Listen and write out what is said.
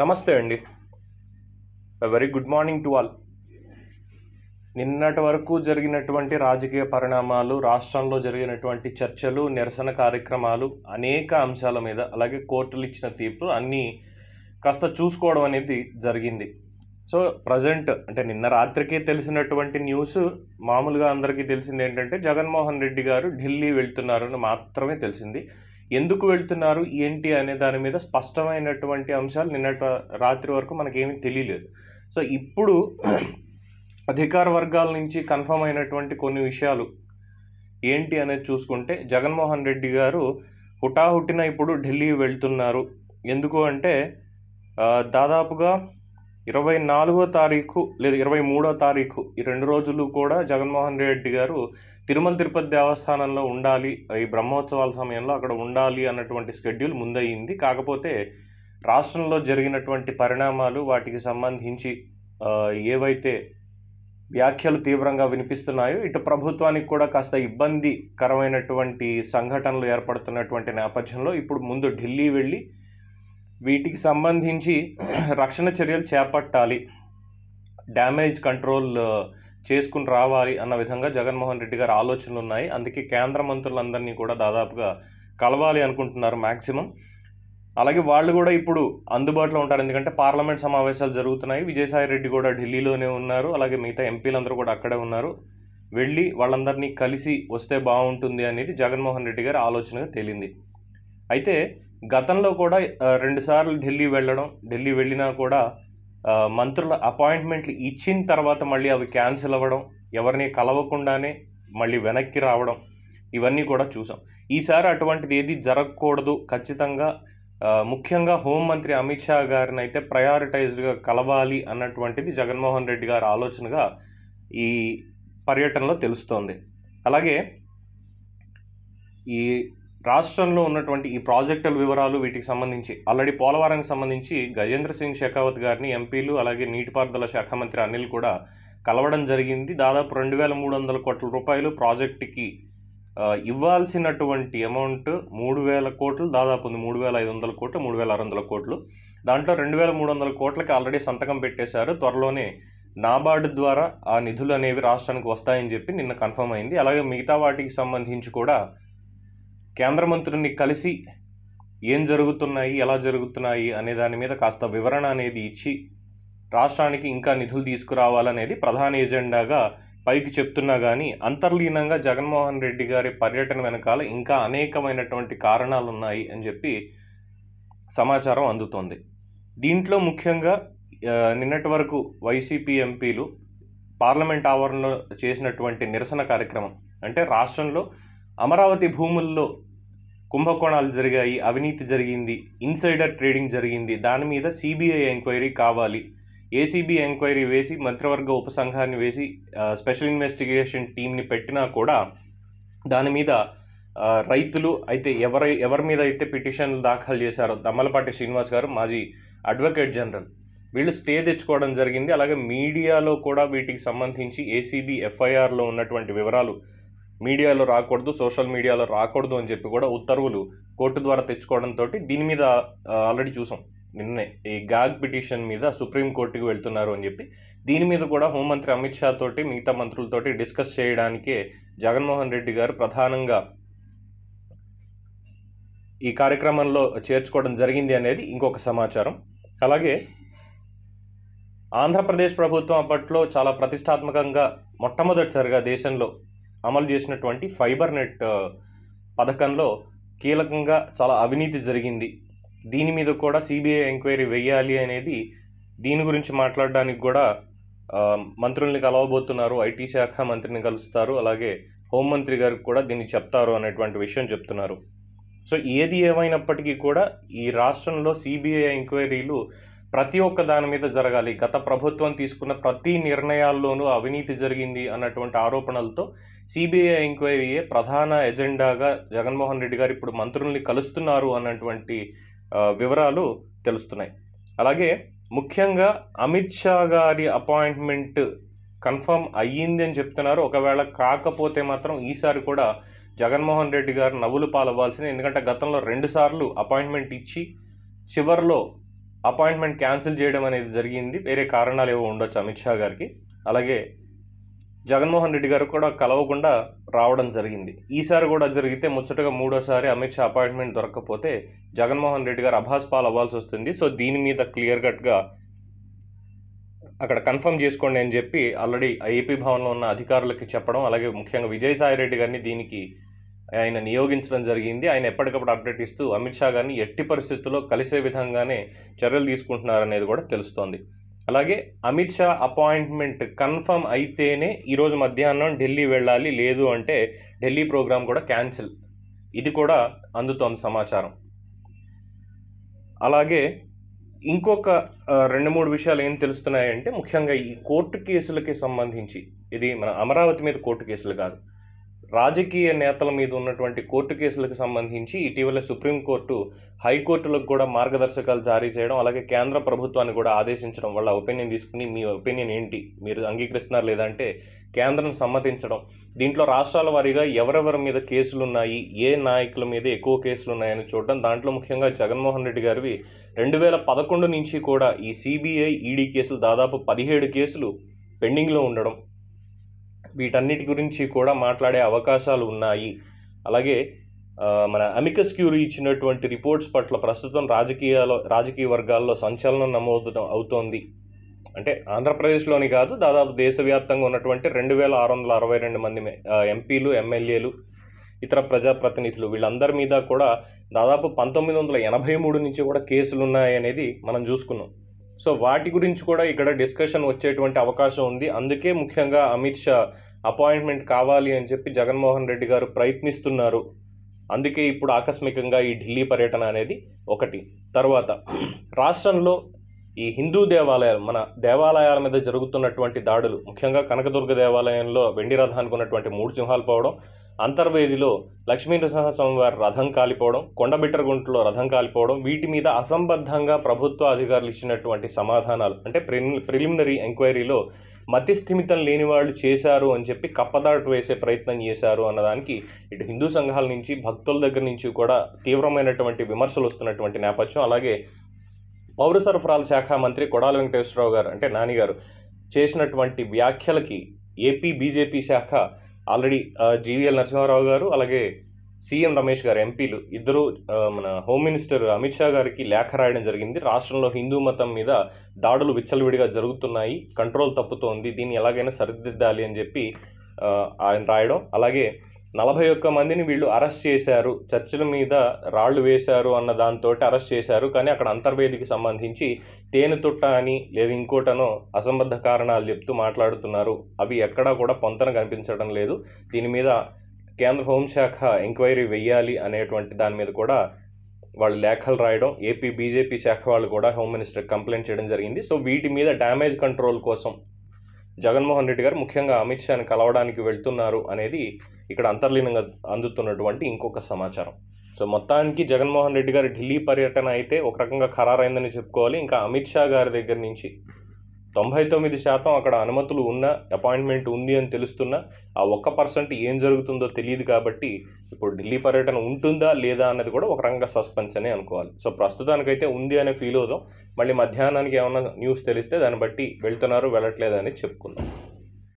నమస్తే అండి very good morning to all నిన్నటి వరకు జరిగినటువంటి రాజకీయ పరిణామాలు రాష్ట్రంలో జరిగినటువంటి చర్చలు నిరసన కార్యక్రమాలు అనేక అంశాల మీద అలాగే కోర్టులు ఇచ్చిన తీర్పు అన్నీ కాస్త చూసుకోవడం అనేది జరిగింది సో ప్రజెంట్ అంటే నిన్న రాత్రికే తెలిసినటువంటి న్యూస్ మామూలుగా అందరికీ తెలిసింది ఏంటంటే జగన్మోహన్ రెడ్డి గారు ఢిల్లీ వెళ్తున్నారు అని మాత్రమే తెలిసింది ఎందుకు వెళ్తున్నారు ఏంటి అనే దాని మీద స్పష్టమైనటువంటి అంశాలు నిన్నటి రాత్రి వరకు మనకేమీ తెలియలేదు సో ఇప్పుడు అధికార వర్గాల నుంచి కన్ఫర్మ్ అయినటువంటి కొన్ని విషయాలు ఏంటి అనేది చూసుకుంటే జగన్మోహన్ రెడ్డి గారు హుటాహుటిన ఇప్పుడు ఢిల్లీ వెళ్తున్నారు ఎందుకు అంటే దాదాపుగా ఇరవై నాలుగో తారీఖు లేదా ఇరవై మూడో తారీఖు ఈ రెండు రోజులు కూడా జగన్మోహన్ రెడ్డి గారు తిరుమల తిరుపతి దేవస్థానంలో ఉండాలి ఈ బ్రహ్మోత్సవాల సమయంలో అక్కడ ఉండాలి అన్నటువంటి షెడ్యూల్ ముందయ్యింది కాకపోతే రాష్ట్రంలో జరిగినటువంటి పరిణామాలు వాటికి సంబంధించి ఏవైతే వ్యాఖ్యలు తీవ్రంగా వినిపిస్తున్నాయో ఇటు ప్రభుత్వానికి కూడా కాస్త ఇబ్బందికరమైనటువంటి సంఘటనలు ఏర్పడుతున్నటువంటి నేపథ్యంలో ఇప్పుడు ముందు ఢిల్లీ వెళ్ళి వీటికి సంబంధించి రక్షణ చర్యలు చేపట్టాలి డ్యామేజ్ కంట్రోల్ చేసుకుని రావాలి అన్న విధంగా జగన్మోహన్ రెడ్డి గారు ఆలోచనలు ఉన్నాయి అందుకే కేంద్ర మంత్రులందరినీ కూడా దాదాపుగా కలవాలి అనుకుంటున్నారు మ్యాక్సిమం అలాగే వాళ్ళు కూడా ఇప్పుడు అందుబాటులో ఉంటారు ఎందుకంటే పార్లమెంట్ సమావేశాలు జరుగుతున్నాయి విజయసాయి రెడ్డి కూడా ఢిల్లీలోనే ఉన్నారు అలాగే మిగతా ఎంపీలందరూ కూడా అక్కడే ఉన్నారు వెళ్ళి వాళ్ళందరినీ కలిసి వస్తే బాగుంటుంది అనేది జగన్మోహన్ రెడ్డి గారి ఆలోచనగా తేలింది అయితే గతంలో కూడా రెండుసార్లు ఢిల్లీ వెళ్ళడం ఢిల్లీ వెళ్ళినా కూడా మంత్రుల అపాయింట్మెంట్లు ఇచ్చిన తర్వాత మళ్ళీ అవి క్యాన్సిల్ అవ్వడం ఎవరిని కలవకుండానే మళ్ళీ వెనక్కి రావడం ఇవన్నీ కూడా చూసాం ఈసారి అటువంటిది ఏది జరగకూడదు ఖచ్చితంగా ముఖ్యంగా హోంమంత్రి అమిత్ షా గారిని అయితే ప్రయారిటైజ్డ్గా కలవాలి అన్నటువంటిది జగన్మోహన్ రెడ్డి గారి ఆలోచనగా ఈ పర్యటనలో తెలుస్తోంది అలాగే ఈ రాష్ట్రంలో ఉన్నటువంటి ఈ ప్రాజెక్టుల వివరాలు వీటికి సంబంధించి ఆల్రెడీ పోలవరానికి సంబంధించి గజేంద్ర సింగ్ షెకావత్ గారిని ఎంపీలు అలాగే నీటిపారుదల శాఖ మంత్రి అనిల్ కూడా కలవడం జరిగింది దాదాపు రెండు వేల మూడు వందల కోట్ల రూపాయలు ప్రాజెక్టుకి ఇవ్వాల్సినటువంటి అమౌంట్ మూడు వేల కోట్లు దాదాపు ఉంది మూడు వేల ఐదు వందల కోట్లు మూడు వేల ఆరు వందల కోట్లు దాంట్లో రెండు వేల మూడు వందల కోట్లకి ఆల్రెడీ సంతకం పెట్టేశారు త్వరలోనే నాబార్డు ద్వారా ఆ నిధులు అనేవి రాష్ట్రానికి వస్తాయని చెప్పి నిన్న కన్ఫర్మ్ అయింది అలాగే మిగతా వాటికి సంబంధించి కూడా కేంద్ర మంత్రిని కలిసి ఏం జరుగుతున్నాయి ఎలా జరుగుతున్నాయి అనే దాని మీద కాస్త వివరణ అనేది ఇచ్చి రాష్ట్రానికి ఇంకా నిధులు తీసుకురావాలనేది ప్రధాన ఎజెండాగా పైకి చెప్తున్నా కానీ అంతర్లీనంగా జగన్మోహన్ రెడ్డి గారి పర్యటన వెనకాల ఇంకా అనేకమైనటువంటి కారణాలు ఉన్నాయి అని చెప్పి సమాచారం అందుతోంది దీంట్లో ముఖ్యంగా నిన్నటి వరకు వైసీపీ ఎంపీలు పార్లమెంట్ ఆవరణలో చేసినటువంటి నిరసన కార్యక్రమం అంటే రాష్ట్రంలో అమరావతి భూముల్లో కుంభకోణాలు జరిగాయి అవినీతి జరిగింది ఇన్సైడర్ ట్రేడింగ్ జరిగింది దాని మీద సిబిఐ ఎంక్వైరీ కావాలి ఏసీబీ ఎంక్వైరీ వేసి మంత్రివర్గ ఉపసంఘాన్ని వేసి స్పెషల్ ఇన్వెస్టిగేషన్ టీంని పెట్టినా కూడా దాని మీద రైతులు అయితే ఎవరై ఎవరి మీద అయితే పిటిషన్లు దాఖలు చేశారో దమ్మలపాటి శ్రీనివాస్ గారు మాజీ అడ్వకేట్ జనరల్ వీళ్ళు స్టే తెచ్చుకోవడం జరిగింది అలాగే మీడియాలో కూడా వీటికి సంబంధించి ఏసీబీ ఎఫ్ఐఆర్లో ఉన్నటువంటి వివరాలు మీడియాలో రాకూడదు సోషల్ మీడియాలో రాకూడదు అని చెప్పి కూడా ఉత్తర్వులు కోర్టు ద్వారా తెచ్చుకోవడంతో దీని మీద ఆల్రెడీ చూసాం నిన్నే ఈ గాగ్ పిటిషన్ మీద సుప్రీంకోర్టుకి వెళ్తున్నారు అని చెప్పి దీని మీద కూడా హోంమంత్రి అమిత్ షా తోటి మిగతా మంత్రులతోటి డిస్కస్ చేయడానికే జగన్మోహన్ రెడ్డి గారు ప్రధానంగా ఈ కార్యక్రమంలో చేర్చుకోవడం జరిగింది అనేది ఇంకొక సమాచారం అలాగే ఆంధ్రప్రదేశ్ ప్రభుత్వం అప్పట్లో చాలా ప్రతిష్టాత్మకంగా మొట్టమొదటిసారిగా దేశంలో అమలు చేసినటువంటి ఫైబర్ నెట్ పథకంలో కీలకంగా చాలా అవినీతి జరిగింది దీని మీద కూడా సిబిఐ ఎంక్వైరీ వేయాలి అనేది దీని గురించి మాట్లాడడానికి కూడా మంత్రుల్ని కలవబోతున్నారు ఐటీ శాఖ మంత్రిని కలుస్తారు అలాగే హోంమంత్రి గారికి కూడా దీన్ని చెప్తారు అనేటువంటి విషయం చెప్తున్నారు సో ఏది ఏమైనప్పటికీ కూడా ఈ రాష్ట్రంలో సిబిఐ ఎంక్వైరీలు ప్రతి ఒక్క దాని మీద జరగాలి గత ప్రభుత్వం తీసుకున్న ప్రతి నిర్ణయాల్లోనూ అవినీతి జరిగింది అన్నటువంటి ఆరోపణలతో సిబిఐ ఎంక్వైరీయే ప్రధాన ఎజెండాగా జగన్మోహన్ రెడ్డి గారు ఇప్పుడు మంత్రుల్ని కలుస్తున్నారు అన్నటువంటి వివరాలు తెలుస్తున్నాయి అలాగే ముఖ్యంగా అమిత్ షా గారి అపాయింట్మెంట్ కన్ఫర్మ్ అయ్యింది అని చెప్తున్నారు ఒకవేళ కాకపోతే మాత్రం ఈసారి కూడా జగన్మోహన్ రెడ్డి గారు నవ్వులు పాలవ్వాల్సింది ఎందుకంటే గతంలో రెండుసార్లు అపాయింట్మెంట్ ఇచ్చి చివరిలో అపాయింట్మెంట్ క్యాన్సిల్ చేయడం అనేది జరిగింది వేరే కారణాలు ఏవో ఉండొచ్చు అమిత్ షా గారికి అలాగే జగన్మోహన్ రెడ్డి గారు కూడా కలవకుండా రావడం జరిగింది ఈసారి కూడా జరిగితే ముచ్చటగా మూడోసారి అమిత్ షా అపాయింట్మెంట్ దొరకకపోతే జగన్మోహన్ రెడ్డి గారు అభాస్ పాల్ అవ్వాల్సి వస్తుంది సో దీని మీద క్లియర్ కట్గా అక్కడ కన్ఫర్మ్ చేసుకోండి అని చెప్పి ఆల్రెడీ ఐఏపీ భవన్లో ఉన్న అధికారులకి చెప్పడం అలాగే ముఖ్యంగా విజయసాయి రెడ్డి గారిని దీనికి ఆయన నియోగించడం జరిగింది ఆయన ఎప్పటికప్పుడు అప్డేట్ ఇస్తూ అమిత్ షా గారిని ఎట్టి పరిస్థితుల్లో కలిసే విధంగానే చర్యలు తీసుకుంటున్నారనేది కూడా తెలుస్తోంది అలాగే అమిత్ షా అపాయింట్మెంట్ కన్ఫర్మ్ అయితేనే ఈరోజు మధ్యాహ్నం ఢిల్లీ వెళ్ళాలి లేదు అంటే ఢిల్లీ ప్రోగ్రాం కూడా క్యాన్సిల్ ఇది కూడా అందుతోంది సమాచారం అలాగే ఇంకొక రెండు మూడు విషయాలు ఏం తెలుస్తున్నాయంటే ముఖ్యంగా ఈ కోర్టు కేసులకి సంబంధించి ఇది మన అమరావతి మీద కోర్టు కేసులు కాదు రాజకీయ నేతల మీద ఉన్నటువంటి కోర్టు కేసులకు సంబంధించి ఇటీవల సుప్రీంకోర్టు హైకోర్టులకు కూడా మార్గదర్శకాలు జారీ చేయడం అలాగే కేంద్ర ప్రభుత్వాన్ని కూడా ఆదేశించడం వల్ల ఒపీనియన్ తీసుకుని మీ ఒపీనియన్ ఏంటి మీరు అంగీకరిస్తున్నారు లేదంటే కేంద్రం సమ్మతించడం దీంట్లో రాష్ట్రాల వారీగా ఎవరెవరి మీద కేసులు ఉన్నాయి ఏ నాయకుల మీద ఎక్కువ కేసులు ఉన్నాయని చూడడం దాంట్లో ముఖ్యంగా జగన్మోహన్ రెడ్డి గారివి రెండు వేల పదకొండు నుంచి కూడా ఈ సిబిఐ ఈడీ కేసులు దాదాపు పదిహేడు కేసులు పెండింగ్లో ఉండడం వీటన్నిటి గురించి కూడా మాట్లాడే అవకాశాలు ఉన్నాయి అలాగే మన అమికస్ క్యూరీ ఇచ్చినటువంటి రిపోర్ట్స్ పట్ల ప్రస్తుతం రాజకీయాల్లో రాజకీయ వర్గాల్లో సంచలనం నమోదు అవుతోంది అంటే ఆంధ్రప్రదేశ్లోని కాదు దాదాపు దేశవ్యాప్తంగా ఉన్నటువంటి రెండు వేల ఆరు వందల అరవై రెండు మంది ఎంపీలు ఎమ్మెల్యేలు ఇతర ప్రజాప్రతినిధులు వీళ్ళందరి మీద కూడా దాదాపు పంతొమ్మిది వందల ఎనభై మూడు నుంచి కూడా కేసులు ఉన్నాయనేది మనం చూసుకున్నాం సో వాటి గురించి కూడా ఇక్కడ డిస్కషన్ వచ్చేటువంటి అవకాశం ఉంది అందుకే ముఖ్యంగా అమిత్ షా అపాయింట్మెంట్ కావాలి అని చెప్పి జగన్మోహన్ రెడ్డి గారు ప్రయత్నిస్తున్నారు అందుకే ఇప్పుడు ఆకస్మికంగా ఈ ఢిల్లీ పర్యటన అనేది ఒకటి తర్వాత రాష్ట్రంలో ఈ హిందూ దేవాలయాలు మన దేవాలయాల మీద జరుగుతున్నటువంటి దాడులు ముఖ్యంగా కనకదుర్గ దేవాలయంలో వెండి రథానికి ఉన్నటువంటి మూడు సింహాలు పోవడం అంతర్వేదిలో స్వామి వారి రథం కాలిపోవడం కొండబిట్టరగుంటలో రథం కాలిపోవడం వీటి మీద అసంబద్ధంగా ప్రభుత్వ అధికారులు ఇచ్చినటువంటి సమాధానాలు అంటే ప్రిలిమినరీ ఎంక్వైరీలో మతిస్థిమితం లేని వాళ్ళు చేశారు అని చెప్పి కప్పదాటు వేసే ప్రయత్నం చేశారు అన్నదానికి ఇటు హిందూ సంఘాల నుంచి భక్తుల దగ్గర నుంచి కూడా తీవ్రమైనటువంటి విమర్శలు వస్తున్నటువంటి నేపథ్యం అలాగే పౌర సరఫరాల శాఖ మంత్రి కొడాల వెంకటేశ్వరరావు గారు అంటే నానిగారు చేసినటువంటి వ్యాఖ్యలకి ఏపీ బీజేపీ శాఖ ఆల్రెడీ జీవీఎల్ నరసింహారావు గారు అలాగే సీఎం రమేష్ గారు ఎంపీలు ఇద్దరు మన హోమ్ మినిస్టర్ అమిత్ షా గారికి లేఖ రాయడం జరిగింది రాష్ట్రంలో హిందూ మతం మీద దాడులు విచ్చలవిడిగా జరుగుతున్నాయి కంట్రోల్ తప్పుతోంది దీన్ని ఎలాగైనా సరిదిద్దాలి అని చెప్పి ఆయన రాయడం అలాగే నలభై ఒక్క మందిని వీళ్ళు అరెస్ట్ చేశారు చర్చల మీద రాళ్లు వేశారు అన్న దాంతో అరెస్ట్ చేశారు కానీ అక్కడ అంతర్వేదికి సంబంధించి తేనె తుట్ట అని లేదా ఇంకోటనో అసంబద్ధ కారణాలు చెప్తూ మాట్లాడుతున్నారు అవి ఎక్కడా కూడా పొంతన కనిపించడం లేదు దీని మీద కేంద్ర హోంశాఖ ఎంక్వైరీ వెయ్యాలి అనేటువంటి దాని మీద కూడా వాళ్ళు లేఖలు రాయడం ఏపీ బీజేపీ శాఖ వాళ్ళు కూడా హోమ్ మినిస్టర్ కంప్లైంట్ చేయడం జరిగింది సో వీటి మీద డ్యామేజ్ కంట్రోల్ కోసం జగన్మోహన్ రెడ్డి గారు ముఖ్యంగా అమిత్ షాని కలవడానికి వెళ్తున్నారు అనేది ఇక్కడ అంతర్లీనంగా అందుతున్నటువంటి ఇంకొక సమాచారం సో మొత్తానికి జగన్మోహన్ రెడ్డి గారి ఢిల్లీ పర్యటన అయితే ఒక రకంగా ఖరారైందని చెప్పుకోవాలి ఇంకా అమిత్ షా గారి దగ్గర నుంచి తొంభై తొమ్మిది శాతం అక్కడ అనుమతులు ఉన్న అపాయింట్మెంట్ ఉంది అని తెలుస్తున్నా ఆ ఒక్క పర్సెంట్ ఏం జరుగుతుందో తెలియదు కాబట్టి ఇప్పుడు ఢిల్లీ పర్యటన ఉంటుందా లేదా అన్నది కూడా ఒక రకంగా సస్పెన్స్ అనే అనుకోవాలి సో ప్రస్తుతానికైతే ఉంది అనే ఫీల్ అవుదాం మళ్ళీ మధ్యాహ్నానికి ఏమైనా న్యూస్ తెలిస్తే దాన్ని బట్టి వెళ్తున్నారు వెళ్ళట్లేదు అని చెప్పుకుందాం